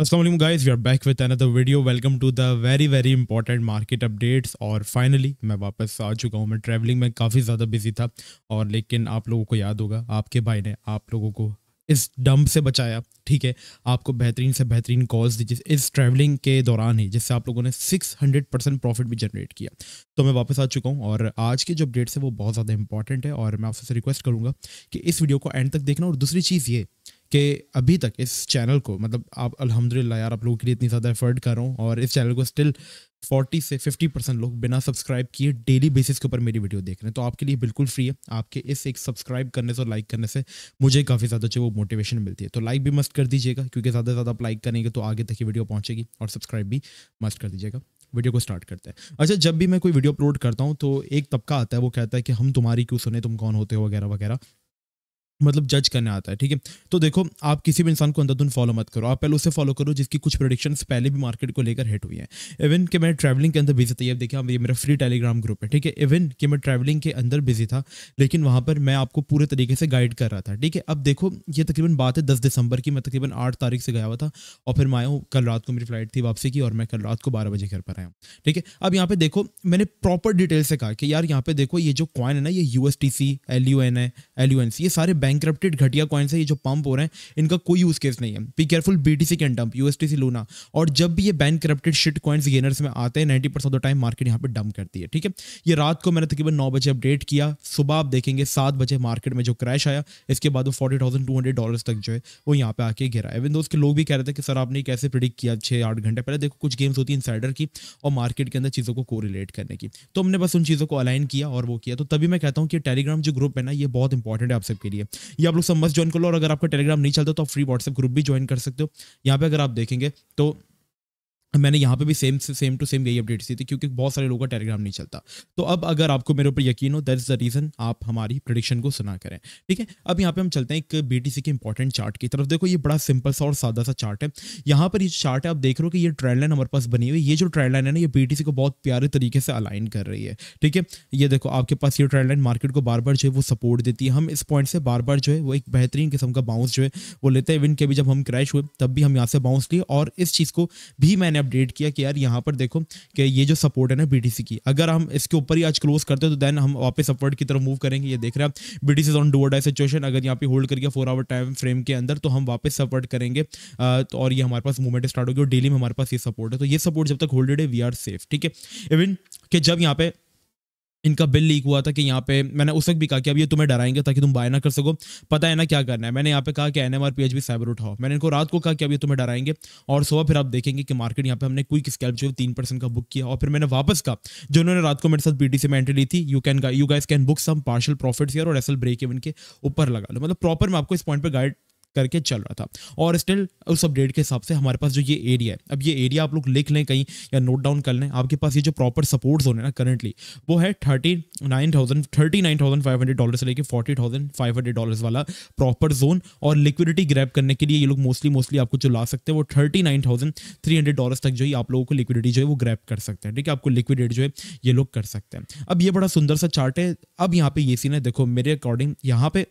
Aslam guys we are back with another video welcome to the very very important market updates और finally मैं वापस आ चुका हूँ मैं ट्रैवलिंग में काफ़ी ज़्यादा बिजी था और लेकिन आप लोगों को याद होगा आपके भाई ने आप लोगों को इस डंप से बचाया ठीक है आपको बेहतरीन से बेहतरीन कॉल्स दी जिस इस ट्रैवलिंग के दौरान ही जिससे आप लोगों ने 600 परसेंट प्रॉफिट भी जनरेट किया तो मैं वापस आ चुका हूँ और आज के जो अपडेट्स है वो बहुत ज़्यादा इंपॉर्टेंट है और मैं आपसे रिक्वेस्ट करूँगा कि इस वीडियो को एंड तक देखना और दूसरी चीज़ ये कि अभी तक इस चैनल को मतलब आप अल्हम्दुलिल्लाह यार आप लोगों के लिए इतनी ज़्यादा एफर्ट कर रहा हूँ और इस चैनल को स्टिल 40 से 50 परसेंट लोग बिना सब्सक्राइब किए डेली बेसिस के ऊपर मेरी वीडियो देख रहे हैं तो आपके लिए बिल्कुल फ्री है आपके इस एक सब्सक्राइब करने से और लाइक करने से मुझे काफ़ी ज़्यादा जो वो मोटिवेशन मिलती है तो लाइक भी मस्ट कर दीजिएगा क्योंकि ज़्यादा से ज़्यादा आप लाइक करेंगे तो आगे तक ये वीडियो पहुँचेगी और सब्सक्राइब भी मस्ट कर दीजिएगा वीडियो को स्टार्ट करते हैं अच्छा जब भी मैं कोई वीडियो अपलोड करता हूँ तो एक तबका आता है वो कहता है कि हम तुम्हारी क्यों सुने तुम कौन होते हो वगैरह वगैरह मतलब जज करने आता है ठीक है तो देखो आप किसी भी इंसान को अंधाधुन फॉलो मत करो आप पहले उसे फॉलो करो जिसकी कुछ प्रोडिक्शन पहले भी मार्केट को लेकर हिट हुई हैं इवन कि मैं ट्रैवलिंग के अंदर बिजी था ये देखिए हाँ, ये मेरा फ्री टेलीग्राम ग्रुप है ठीक है इवन कि मैं ट्रैवलिंग के अंदर बिजी था लेकिन वहाँ पर मैं आपको पूरे तरीके से गाइड कर रहा था ठीक है अब देखो ये तकरीबन बात है दस दिसंबर की मैं तकरीबन आठ तारीख से गया हुआ था और फिर मैं आया हूँ कल रात को मेरी फ्लाइट थी वापसी की और मैं कल रात को बारह बजे घर पर आया हूँ ठीक है अब यहाँ पे देखो मैंने प्रॉपर डिटेल से कहा कि यार यहाँ पे देखो ये जो कॉइन है ना ये U S T C L U N है एल यू एन सी ये सारे बैंक्रप्टेड घटिया कॉइन्स है ये जो पंप हो रहे हैं इनका कोई यूज केस नहीं है be careful B T C can dump C Luna और जब भी ये बैंक्रप्टेड शिट कॉइन्स गेनर्स में आते हैं ninety percent of time market यहाँ पे डंप करती है ठीक है ये रात को मैंने तकरीबन नौ बजे अपडेट किया सुबह आप देखेंगे सात बजे मार्केट में जो क्रैश आया इसके बाद वो forty thousand two hundred dollar तक जो है वो यहाँ पे आके गिरा इवन दोस्त के लोग भी कह रहे थे कि सर आपने कैसे प्रिडिक्ट किया छः आठ घंटे पहले देखो कुछ गेम्स होती है इंसाइडर की और मार्केट के अंदर चीज़ों को कोरिलेट करने की तो हमने बस उन चीज़ों को अलाइन किया और वो किया तो तभी मैं कहता हूँ कि टेलीग्राम जो ग्रुप है ना ये बहुत इंपॉर्टेंट है आप सबके लिए ये आप लोग सब मस्त ज्वाइन कर लो और अगर आपका टेलीग्राम नहीं चलता तो आप फ्री व्हाट्सएप ग्रुप भी ज्वाइन कर सकते हो यहाँ पे अगर आप देखेंगे तो मैंने यहाँ पे भी सेम सेम टू सेम यही अपडेट्स दी थी क्योंकि बहुत सारे लोगों का टेलीग्राम नहीं चलता तो अब अगर आपको मेरे ऊपर यकीन हो दैट इज़ द रीज़न आप हमारी प्रोडिक्शन को सुना करें ठीक है अब यहाँ पे हम चलते हैं एक बीटीसी के इंपॉर्टेंट चार्ट की तरफ देखो ये बड़ा सिंपल सा और सादा सा चार्ट है यहाँ पर ये चार्ट है आप देख रहे हो कि ये ट्रेंड लाइन हमारे पास बनी हुई है ये जो ट्रेंड लाइन है ना ये बी को बहुत प्यारे तरीके से अलाइन कर रही है ठीक है ये देखो आपके पास ये ट्रेंड लाइन मार्केट को बार बार जो है वो सपोर्ट देती है हम इस पॉइंट से बार बार जो है वो एक बेहतरीन किस्म का बाउंस जो है वो लेते हैं इवन के भी जब हम क्रैश हुए तब भी हम यहाँ से बाउंस लिए और इस चीज़ को भी मैंने मैंने अपडेट किया कि यार यहाँ पर देखो कि ये जो सपोर्ट है ना बी की अगर हम इसके ऊपर ही आज क्लोज करते हैं तो देन हम वापस अपवर्ड की तरफ मूव करेंगे ये देख रहे हैं आप B T on do or die situation अगर यहाँ पे होल्ड कर गया फोर आवर टाइम फ्रेम के अंदर तो हम वापस सपोर्ट करेंगे तो और ये हमारे पास मूवमेंट स्टार्ट होगी और डेली में हमारे पास ये सपोर्ट है तो ये सपोर्ट जब तक होल्डेड है वी आर सेफ ठीक है इवन कि जब यहाँ पे इनका बिल लीक हुआ था कि यहाँ पे मैंने उस वक्त भी कहा कि अब ये तुम्हें डराएंगे ताकि तुम बाय ना कर सको पता है ना क्या करना है मैंने यहाँ पे कहा कि N M R P H भी साइबर उठाओ मैंने इनको रात को कहा कि अब ये तुम्हें डराएंगे और सुबह फिर आप देखेंगे कि मार्केट यहाँ पे हमने क्विक स्कैल्प जो तीन परसेंट का बुक किया और फिर मैंने वापस कहा जो उन्होंने रात को मेरे साथ पी से में एंट्री ली थी you can you guys can book some partial profits और एसल ब्रेक इवन के ऊपर लगा लो मतलब प्रॉपर मैं आपको इस पॉइंट पर गाइड करके चल रहा था और स्टिल उस अपडेट के हिसाब से हमारे पास जो ये एरिया है अब ये एरिया आप लोग लिख लें कहीं या नोट डाउन कर लें आपके पास ये जो प्रॉपर जोन होने ना करंटली वो है thirty nine thousand thirty nine thousand five hundred dollar से लेकर forty thousand five hundred dollar वाला प्रॉपर जोन और लिक्विडिटी ग्रैप करने के लिए ये लोग मोस्टली मोस्टली आपको जो ला सकते हैं वो thirty nine thousand three hundred dollar तक जो है आप लोगों को लिक्विडिटी जो है वो ग्रैप कर सकते हैं ठीक है आपको लिक्विडिटी जो है ये लोग कर सकते हैं अब ये बड़ा सुंदर सा चार्ट है अब यहाँ पे ये सीन है देखो मेरे अकॉर्डिंग यहाँ पे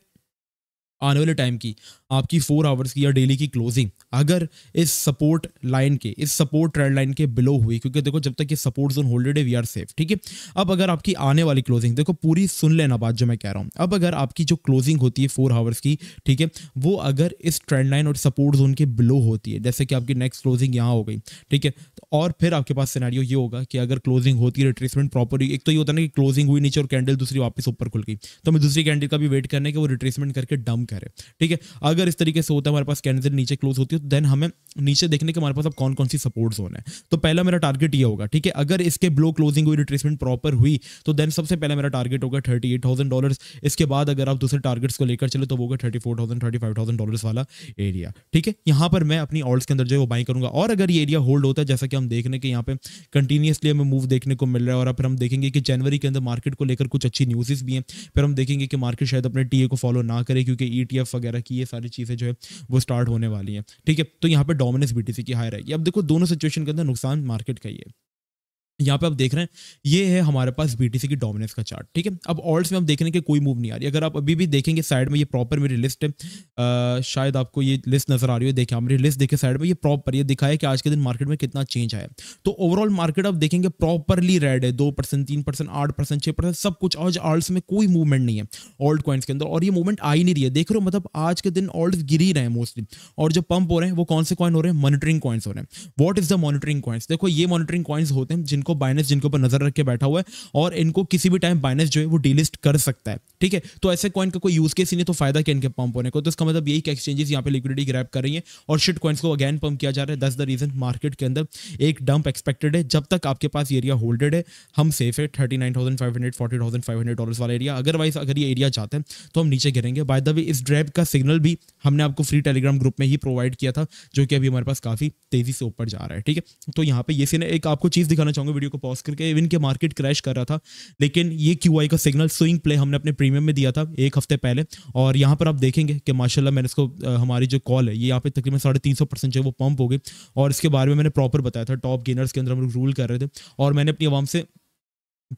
आने वाले टाइम की आपकी फोर आवर्स की या डेली की क्लोजिंग अगर इस सपोर्ट लाइन के इस सपोर्ट ट्रेंड लाइन के बिलो हुई क्योंकि देखो जब तक ये सपोर्ट जोन होल्डेड है वी आर सेफ ठीक है अब अगर आपकी आने वाली क्लोजिंग देखो पूरी सुन लेना बात जो मैं कह रहा हूँ अब अगर आपकी जो क्लोजिंग होती है फोर आवर्स की ठीक है वो अगर इस ट्रेंड लाइन और सपोर्ट जोन के बिलो होती है जैसे कि आपकी नेक्स्ट क्लोजिंग यहाँ हो गई ठीक है और फिर आपके पास सिनारियो ये होगा कि अगर क्लोजिंग होती है रिट्रेसमेंट प्रॉपर एक तो ये होता है ना कि क्लोजिंग हुई नीचे और कैंडल दूसरी वापस ऊपर खुल गई तो हमें दूसरी कैंडल का भी वेट करने के वो रिट्रेसमेंट करके डम कह रहे हैं ठीक है अगर इस तरीके से होता है हमारे पास कैंडल नीचे क्लोज होती है तो देन हमें नीचे देखने के हमारे पास अब कौन कौन सी सपोर्ट जोन है तो पहला मेरा टारगेट ये होगा ठीक है अगर इसके ब्लो क्लोजिंग हुई रिट्रेसमेंट प्रॉपर हुई तो देन सबसे पहले मेरा टारगेट होगा थर्टी एट थाउजेंड डॉलर इसके बाद अगर आप दूसरे टारगेट्स को लेकर चले तो वो होगा thirty four thousand thirty five thousand dollar वाला एरिया ठीक है यहाँ पर मैं अपनी ऑल्स के अंदर जो है वो बाई करूंगा और अगर ये एरिया होल्ड होता है जैसा कि हम देख रहे हैं कि यहाँ पे कंटिन्यूसली हमें मूव देखने को मिल रहा है और फिर हम देखेंगे कि जनवरी के अंदर मार्केट को लेकर कुछ अच्छी न्यूज़ भी हैं फिर हम देखेंगे कि मार्केट शायद अपने टीए को फॉलो ना करे क्योंकि ई e वगैरह की ये सारी चीज़ें जो है वो स्टार्ट होने वाली हैं ठीक है तो यहाँ पर डोमिनेंस बी की हाई रहेगी अब देखो दोनों सिचुएशन के अंदर नुकसान मार्केट का ही है यहाँ पे आप देख रहे हैं ये है हमारे पास बीटीसी की डोमिनेंस का चार्ट ठीक है अब ऑल्ट्स में हम देख रहे हैं कि कोई मूव नहीं आ रही अगर आप अभी भी देखेंगे साइड में ये प्रॉपर मेरी लिस्ट है आ, शायद आपको ये लिस्ट नजर आ रही है देखिए आप मेरी लिस्ट देखिए साइड में ये प्रॉपर ये है कि आज के दिन मार्केट में कितना चेंज आया तो ओवरऑल मार्केट आप देखेंगे प्रॉपरली रेड है दो परसेंट तीन परसेंट आठ परसेंट परसेंट सब कुछ आज ऑल्ट्स में कोई मूवमेंट नहीं है ऑल्ट कॉइन्स के अंदर और ये मूवमेंट आ ही नहीं रही है देख रहे हो मतलब आज के दिन ऑल्ट गिर ही रहे हैं मोस्टली और जो पंप हो रहे हैं वो कौन से कॉइन हो रहे हैं मॉनिटरिंग कॉइन्स हो रहे हैं what is the monitoring coins देखो ये मॉनिटरिंग कॉइन्स होते हैं जिनको इनको बाइनेंस जिनके ऊपर नजर रख के बैठा हुआ है और इनको किसी भी टाइम बाइनेंस जो है वो डीलिस्ट कर सकता है ठीक है तो ऐसे कॉइन का कोई यूज केस ही नहीं तो फायदा क्या इनके पंप होने को तो इसका मतलब यही कि एक्सचेंजेस यहाँ पे लिक्विडिटी ग्रैप कर रही है और शिट कॉइन्स को अगेन पंप किया जा रहा है दस द रीजन मार्केट के अंदर एक डंप एक्सपेक्टेड है जब तक आपके पास एरिया होल्डेड है हम सेफ है thirty nine thousand five hundred forty thousand five hundred dollar वाला एरिया अदरवाइज अगर ये एरिया जाता है तो हम नीचे गिरेंगे बाय द वे इस ड्रैप का सिग्नल भी हमने आपको फ्री टेलीग्राम ग्रुप में ही प्रोवाइड किया था जो कि अभी हमारे पास काफी तेजी से ऊपर जा रहा है ठीक है तो यहाँ पे ये सीन एक आपको चीज दिखाना चाहूंगा वीडियो को पॉज करके इवन के मार्केट क्रैश कर रहा था लेकिन ये क्यू का सिग्नल स्विंग प्ले हमने अपने प्रीमियम में दिया था एक हफ्ते पहले और यहाँ पर आप देखेंगे कि माशाल्लाह मैंने इसको हमारी जो कॉल है ये यहाँ पे तकरीबन साढ़े तीन सौ परसेंट जो वो पंप हो गई और इसके बारे में मैंने प्रॉपर बताया था टॉप गेनर्स के अंदर हम लोग रूल कर रहे थे और मैंने अपनी आवाम से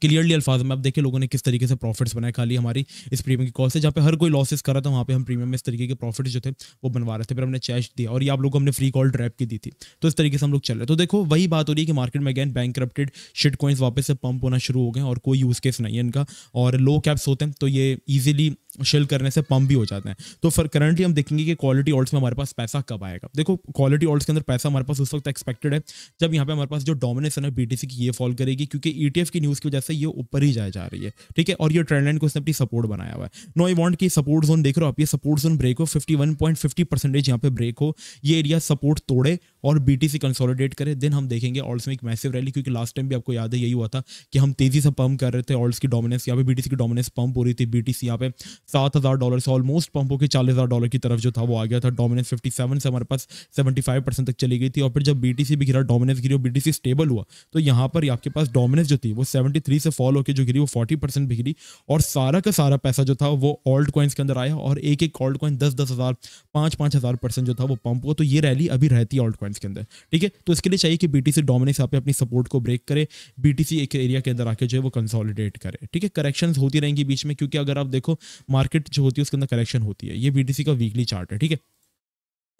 क्लियरली अल्फाज में आप देखिए लोगों ने किस तरीके से प्रॉफिट्स बनाए खाली हमारी इस प्रीमियम की कॉस्ट से जहाँ पे हर कोई लॉसेस कर रहा था वहाँ पे हम प्रीमियम में इस तरीके के प्रॉफिट्स जो थे वो बनवा रहे थे फिर हमने चैश दिया और ये आप को हमने फ्री कॉल ड्रैप की दी थी तो इस तरीके से हम लोग चल रहे तो देखो वही बात हो रही है कि मार्केट में again bankrupted shit coins वापस से पंप होना शुरू हो गए और कोई यूज़ केस नहीं है इनका और लो कैप्स होते हैं तो ये ईजिली शिल करने से पम्प भी हो जाते हैं तो फिर करंटली हम देखेंगे कि क्वालिटी ऑल्ट्स में हमारे पास पैसा कब आएगा देखो क्वालिटी ऑल्ट्स के अंदर पैसा हमारे पास उस वक्त एक्सपेक्टेड है जब यहाँ पे हमारे पास जो डोमिनेशन है बी की ये फॉल करेगी क्योंकि ई e की न्यूज़ की वजह से ये ऊपर ही जाए जा रही है ठीक है और ये ट्रेंड लाइन को उसने अपनी सपोर्ट बनाया हुआ है नो आई वॉन्ट की सपोर्ट जोन देख रहे हो आप ये सपोर्ट जोन ब्रेक हो fifty one point fifty percentage यहाँ पे ब्रेक हो ये एरिया सपोर्ट तोड़े और सी कंसोलिडेट करे देन हम देखेंगे ऑल्स में एक मैसिव रैली क्योंकि लास्ट टाइम भी आपको याद है यही हुआ था कि हम तेजी से पंप कर रहे थे ऑल्स की डोमिनेंस यहाँ पे बीटीसी की डोमिनेंस पंप हो रही थी सी यहाँ पे सात हज़ार डॉलर से ऑलमोस्ट पंप होकर चालीस हज़ार डॉलर की तरफ जो था वो आ गया था डोमिनेंस फिफ्टी से हमारे पास सेवेंटी तक चली गई थी और फिर जब सी भी गिरा डोमिनेंस गिरी और सी स्टेबल हुआ तो यहाँ पर आपके पास डोमिनेंस जो थी वो सेवेंटी से फॉल होकर जो गिरी वो फोर्टी परसेंट भी गिरी और सारा का सारा पैसा जो था वो ऑल्ट कॉइन्स के अंदर आया और एक एक ऑल्ट कॉइन दस दस हज़ार पाँच पाँच हज़ार परसेंट जो था वो पंप हुआ तो ये रैली अभी रहती है ऑल्ट कॉइन इवेंट्स के अंदर ठीक है तो इसके लिए चाहिए कि बीटीसी डोमिनेंस यहाँ पे अपनी सपोर्ट को ब्रेक करे बीटीसी एक एरिया के अंदर आके जो है वो कंसोलिडेट करे ठीक है करेक्शन होती रहेंगी बीच में क्योंकि अगर आप देखो मार्केट जो होती है उसके अंदर करेक्शन होती है ये बीटीसी का वीकली चार्ट है ठीक है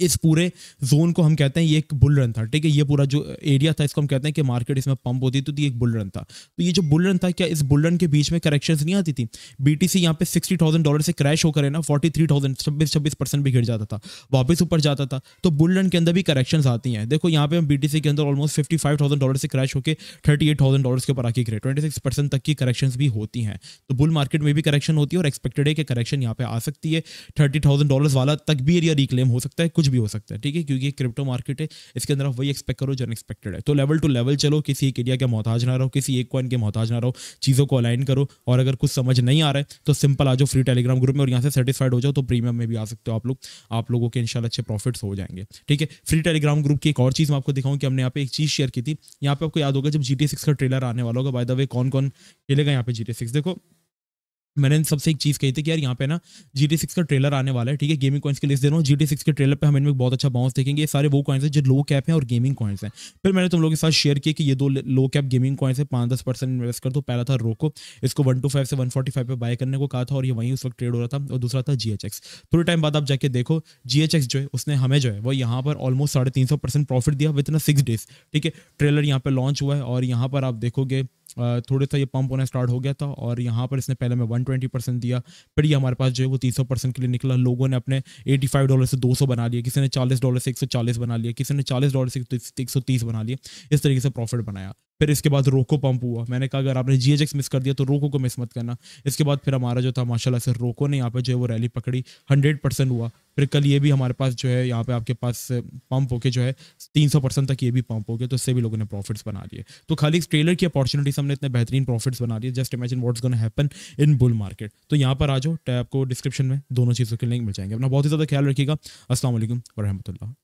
इस पूरे जोन को हम कहते हैं ये एक बुल रन था ठीक है ये पूरा जो एरिया था इसको हम कहते हैं कि मार्केट इसमें पंप होती तो ये एक बुल रन था तो ये जो बुल रन था क्या इस बुल रन के बीच में करेक्शन नहीं आती थी बी टी सी यहाँ पे सिक्सटी थाउजेंड डॉलर से क्रैश होकर है ना फोर्टी थ्री थाउजेंड छब्बीस छब्बीस परसेंट भी गिर जाता था वापस ऊपर जाता था तो बुल रन के अंदर भी करेक्शन आती हैं देखो यहाँ पे हम बी टी सी के अंदर almost fifty five thousand dollar से क्रैश होकर थर्टी एट थाउजेंड डॉलर के ऊपर आके गिरे ट्वेंटी सिक्स परसेंट तक की करेक्शन भी होती हैं तो बुल मार्केट में भी करेक्शन होती है और एक्सपेक्टेड है कि करेक्शन यहाँ पे आ सकती है थर्टी थाउजेंड डॉलर वाला तक भी एरिया रिक्लेम हो सकता है कुछ कुछ भी हो सकता है ठीक है क्योंकि क्रिप्टो मार्केट है इसके अंदर आप वही एक्सपेक्ट करो जो अनएक्सपेक्टेड है तो लेवल टू लेवल चलो किसी एक एरिया के मोहताज ना रहो किसी एक कॉइन के मोहताज ना रहो चीज़ों को अलाइन करो और अगर कुछ समझ नहीं आ रहा है तो सिंपल आ जाओ फ्री टेलीग्राम ग्रुप में और यहाँ से सेटिसफाइड हो जाओ तो प्रीमियम में भी आ सकते हो आप लोग आप लोगों के इनशाला अच्छे प्रॉफिट्स हो जाएंगे ठीक है फ्री टेलीग्राम ग्रुप की एक और चीज़ मैं आपको दिखाऊँ कि हमने यहाँ पे एक चीज़ शेयर की थी यहाँ पे आपको याद होगा जब जी टी सिक्स का ट्रेलर आने वाला होगा बाय द वे कौन कौन खेलेगा यहाँ पे जी टी सिक्स देखो मैंने सबसे एक चीज़ कही थी कि यार यहाँ पे ना जी टी सिक्स का ट्रेलर आने वाला है ठीक है गेमिंग कॉइन्स की लिस्ट दे रहा हूँ जी टी सिक्स के ट्रेलर पे हम इनमें बहुत अच्छा बाउंस देखेंगे ये सारे वो कॉइन्स हैं जो लो कैप हैं और गेमिंग कॉइन्स हैं फिर मैंने तुम लोगों के साथ शेयर किया कि ये दो लो कैप गेमिंग कॉइन्स है पाँच दस परसेंट इन्वेस्ट कर दो पहला था रोको इसको वन टू फाइव से वन फोर्टी फाइव पर बाय करने को कहा था और ये वहीं उस वक्त ट्रेड हो रहा था और दूसरा था जी एच एक्स थोड़े टाइम बाद आप जाके देखो जी एच एक्स जो है उसने हमें जो है वो यहाँ पर ऑलमोस्ट साढ़े तीन सौ परसेंट प्रॉफिट दिया विद इन सिक्स डेज ठीक है ट्रेलर यहाँ पर लॉन्च हुआ है और यहाँ पर आप देखोगे थोड़े सा ये पंप होना स्टार्ट हो गया था और यहाँ पर इसने पहले में वन ट्वेंटी परसेंट दिया फिर ये हमारे पास जो है वो तीन सौ परसेंट के लिए निकला लोगों ने अपने एटी फाइव डॉलर से दो सौ बना लिया किसी ने चालीस डॉलर से एक सौ चालीस बना लिया किसी ने चालीस डॉलर से एक सौ तीस बना लिया इस तरीके से प्रॉफिट बनाया फिर इसके बाद रोको पंप हुआ मैंने कहा अगर आपने जी मिस कर दिया तो रोको को मिस मत करना इसके बाद फिर हमारा जो था माशाल्लाह से रोको ने यहाँ पे जो है वो रैली पकड़ी हंड्रेड परसेंट हुआ फिर कल ये भी हमारे पास जो है यहाँ पे आपके पास पंप होके जो है तीन सौ परसेंट तक ये भी पंप हो गया तो इससे भी लोगों ने प्रॉफिट्स बना लिए तो खाली ट्रेलर की अपॉर्चुनिटी हमने इतने बेहतरीन प्रॉफिट्स बना लिए just imagine what's gonna happen in bull market तो यहाँ पर आ जाओ आपको डिस्क्रिप्शन में दोनों चीज़ों के लिंक मिल जाएंगे अपना बहुत ही ज़्यादा ख्याल रखिएगा असल वरहमल